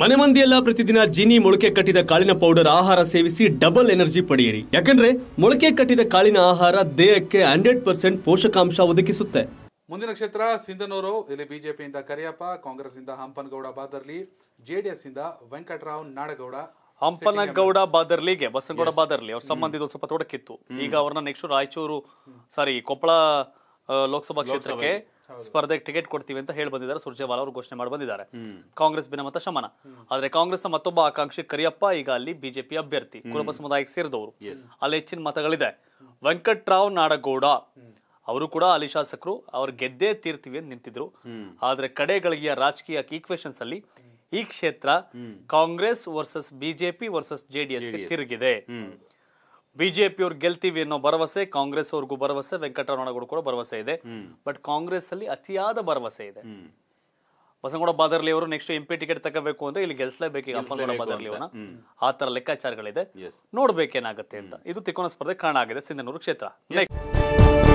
ಮನೆ ಮಂದಿಯೆಲ್ಲ ಪ್ರತಿದಿನ ಜೀನಿ ಮೊಳಕೆ ಕಟ್ಟಿದ ಕಾಳಿನ ಪೌಡರ್ ಆಹಾರ ಸೇವಿಸಿ ಡಬಲ್ ಎನರ್ಜಿ ಪಡೆಯಿರಿ ಯಾಕಂದ್ರೆ ಮೊಳಕೆ ಕಟ್ಟಿದ ಕಾಳಿನ ಆಹಾರ ದೇಹಕ್ಕೆ ಹಂಡ್ರೆಡ್ ಪರ್ಸೆಂಟ್ ಪೋಷಕಾಂಶ ಒದಗಿಸುತ್ತೆ ಮುಂದಿನ ಕ್ಷೇತ್ರ ಸಿಂಧನೂರು ಇಲ್ಲಿ ಬಿಜೆಪಿಯಿಂದ ಕರಿಯಪ್ಪ ಕಾಂಗ್ರೆಸ್ ಇಂದ ಹಂಪನಗೌಡ ಬಾದರ್ಲಿ ಜೆಡಿಎಸ್ ಇಂದ ವೆಂಕಟರಾವ್ ನಾಡಗೌಡ ಹಂಪನಗೌಡ ಬಾದರ್ಲಿಗೆ ಬಸನಗೌಡ ಬಾದರ್ಲಿ ಅವ್ರ ಸಂಬಂಧಿತ ಸ್ವಲ್ಪ ತೊಡಕಿತ್ತು ಈಗ ಅವ್ರನ್ನ ನೆಕ್ಸ್ಟ್ ರಾಯಚೂರು ಸಾರಿ ಕೊಪ್ಪಳ ಲೋಕಸಭಾ ಕ್ಷೇತ್ರಕ್ಕೆ ಸ್ಪರ್ಧೆಗೆ ಟಿಕೆಟ್ ಕೊಡ್ತೀವಿ ಅಂತ ಹೇಳಿ ಬಂದಿದ್ದಾರೆ ಸುರ್ಜೇವಾಲಾ ಅವರು ಘೋಷಣೆ ಮಾಡಿ ಬಂದಿದ್ದಾರೆ ಕಾಂಗ್ರೆಸ್ ಭಿನ್ನಮತ ಶಮನ ಆದ್ರೆ ಕಾಂಗ್ರೆಸ್ ನ ಮತ್ತೊಬ್ಬ ಆಕಾಂಕ್ಷಿ ಕರಿಯಪ್ಪ ಈಗ ಅಲ್ಲಿ ಬಿಜೆಪಿ ಅಭ್ಯರ್ಥಿ ಕುರುಬ ಸಮುದಾಯಕ್ಕೆ ಸೇರಿದವರು ಅಲ್ಲಿ ಹೆಚ್ಚಿನ ಮತಗಳಿದೆ ವೆಂಕಟರಾವ್ ನಾಡಗೌಡ ಅವರು ಕೂಡ ಅಲ್ಲಿ ಶಾಸಕರು ಅವ್ರು ಗೆದ್ದೇ ತೀರ್ತೀವಿ ಅಂತ ನಿಂತಿದ್ರು ಆದ್ರೆ ಕಡೆಗಳಿಗೆ ರಾಜಕೀಯ ಈಕ್ವೇಶನ್ಸ್ ಅಲ್ಲಿ ಈ ಕ್ಷೇತ್ರ Congress versus BJP versus JDS ತಿರುಗಿದೆ ಬಿಜೆಪಿಯವ್ರು ಗೆಲ್ತೀವಿ ಅನ್ನೋ ಭರವಸೆ ಕಾಂಗ್ರೆಸ್ ಅವ್ರಿಗೂ ಭರವಸೆ ವೆಂಕಟರಮಣಗೌಡ ಕೂಡ ಭರವಸೆ ಇದೆ ಬಟ್ ಕಾಂಗ್ರೆಸ್ ಅಲ್ಲಿ ಅತಿಯಾದ ಭರವಸೆ ಇದೆ ಬಸನಗೌಡ ಬಾದರ್ಲಿ ಅವರು ನೆಕ್ಸ್ಟ್ ಎಂ ಟಿಕೆಟ್ ತಗೋಬೇಕು ಅಂದ್ರೆ ಇಲ್ಲಿ ಗೆಲ್ಸಲೇಬೇಕು ಅಪ್ಪನಗೌಡ ಬಾದರ್ಲಿ ಅವನ ಆ ತರ ಲೆಕ್ಕಾಚಾರಗಳಿದೆ ನೋಡ್ಬೇಕೇನಾಗತ್ತೆ ಅಂತ ಇದು ತಿಕೋನ ಸ್ಪರ್ಧೆ ಕಾರಣ ಆಗಿದೆ ಸಿಂಧನೂರು ಕ್ಷೇತ್ರ